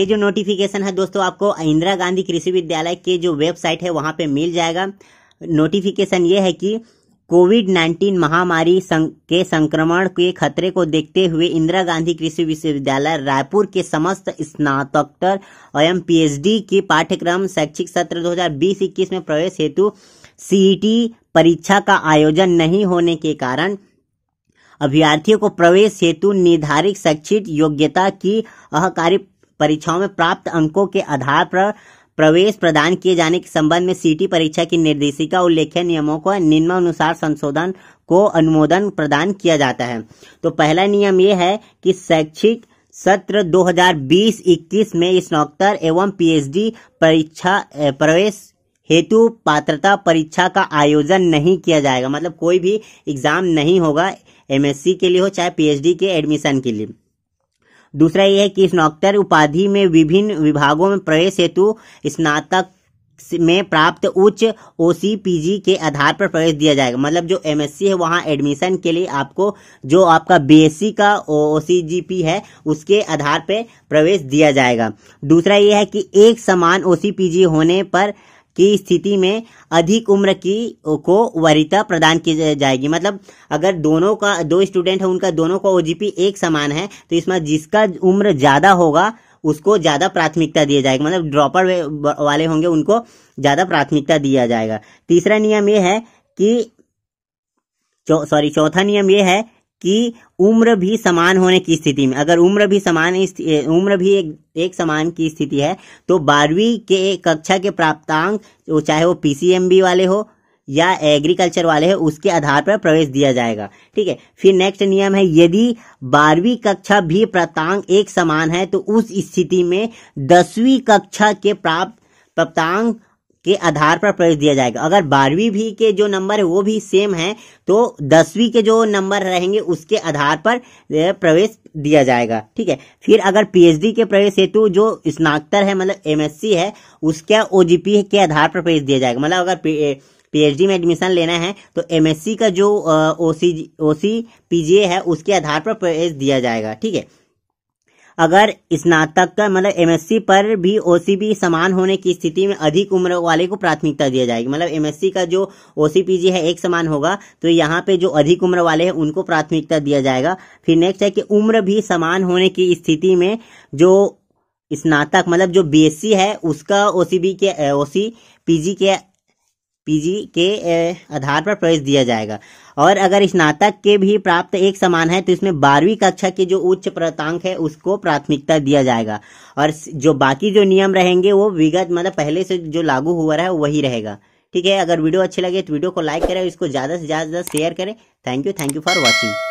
ये जो नोटिफिकेशन है दोस्तों आपको इंदिरा गांधी कृषि विद्यालय के जो वेबसाइट है वहां पे मिल जाएगा नोटिफिकेशन ये है कि कोविड 19 महामारी संक, के संक्रमण के खतरे को देखते हुए इंदिरा गांधी कृषि विश्वविद्यालय रायपुर के समस्त स्नातकोत्तर एवं पीएचडी के पाठ्यक्रम शैक्षिक सत्र 2020-21 में प्रवेश हेतु सीईटी e परीक्षा का आयोजन नहीं होने के कारण अभ्यर्थियों को प्रवेश हेतु निर्धारित शैक्षिक योग्यता की अहकारी परीक्षाओं में प्राप्त अंकों के आधार पर प्रवेश प्रदान किए जाने के संबंध में सीटी परीक्षा की निर्देशिका उल्लेखित नियमों को निम्नानुसार संशोधन को अनुमोदन प्रदान किया जाता है तो पहला नियम ये है कि शैक्षिक सत्र 2020-21 में स्नातकोत्तर एवं पीएचडी परीक्षा प्रवेश हेतु पात्रता परीक्षा का आयोजन नहीं किया जाएगा मतलब कोई भी एग्जाम नहीं होगा एमएससी के लिए हो चाहे पीएचडी के एडमिशन के लिए दूसरा ये है कि स्नातक उपाधि में विभिन्न विभागों में प्रवेश हेतु स्नातक में प्राप्त उच्च ओ के आधार पर प्रवेश दिया जाएगा मतलब जो सी है वहाँ एडमिशन के लिए आपको जो आपका सी का ओ है उसके आधार पर प्रवेश दिया जाएगा दूसरा ये है कि एक समान ओ होने पर की स्थिति में अधिक उम्र की को वरिता प्रदान की जाएगी मतलब अगर दोनों का दो स्टूडेंट है उनका दोनों का ओजीपी एक समान है तो इसमें जिसका उम्र ज़्यादा होगा उसको ज़्यादा प्राथमिकता दिया जाएगा मतलब ड्रॉपर वाले होंगे उनको ज़्यादा प्राथमिकता दिया जाएगा तीसरा नियम यह है कि सॉरी चौथा नियम यह है कि उम्र भी समान होने की स्थिति में अगर उम्र भी समान उम्र भी एक, एक समान की स्थिति है तो बारहवीं के कक्षा के प्राप्तांक चाहे वो पीसीएमबी वाले हो या एग्रीकल्चर वाले हैं उसके आधार पर प्रवेश दिया जाएगा ठीक है फिर नेक्स्ट नियम है यदि बारहवीं कक्षा भी प्राप्तांक एक समान है तो उस स्थिति में दसवीं कक्षा के प्राप्त प्राप्तांक के आधार पर प्रवेश दिया जाएगा अगर बारहवीं भी के जो नंबर है वो भी सेम है तो दसवीं के जो नंबर रहेंगे उसके आधार पर प्रवेश दिया जाएगा ठीक है फिर अगर पीएचडी के प्रवेश हेतु जो स्नातक है मतलब एमएससी है उसका ओजीपी के आधार पर प्रवेश दिया जाएगा मतलब अगर पीएचडी में एडमिशन लेना है तो एमएससी का जो ओ सी ओ सी पीजीए है उसके आधार पर प्रवेश दिया जाएगा ठीक है अगर स्नातक मतलब एमएससी पर भी ओसीपी समान होने की स्थिति में अधिक उम्र वाले को प्राथमिकता दिया जाएगी मतलब एमएससी का जो ओसीपीजी है एक समान होगा तो यहाँ पे जो अधिक उम्र वाले हैं उनको प्राथमिकता दिया जाएगा फिर नेक्स्ट है कि उम्र भी समान होने की स्थिति में जो स्नातक मतलब जो बीएससी है उसका ओसीबी के ओसी पीजी के पीजी के आधार पर प्रवेश दिया जाएगा और अगर स्नातक के भी प्राप्त एक समान है तो इसमें बारहवीं कक्षा के जो उच्च प्रतांक है उसको प्राथमिकता दिया जाएगा और जो बाकी जो नियम रहेंगे वो विगत मतलब पहले से जो लागू हुआ रहा है वही रहेगा ठीक है अगर वीडियो अच्छी लगे तो वीडियो को लाइक करें इसको ज़्यादा से ज़्यादा शेयर करें thank you thank you for watching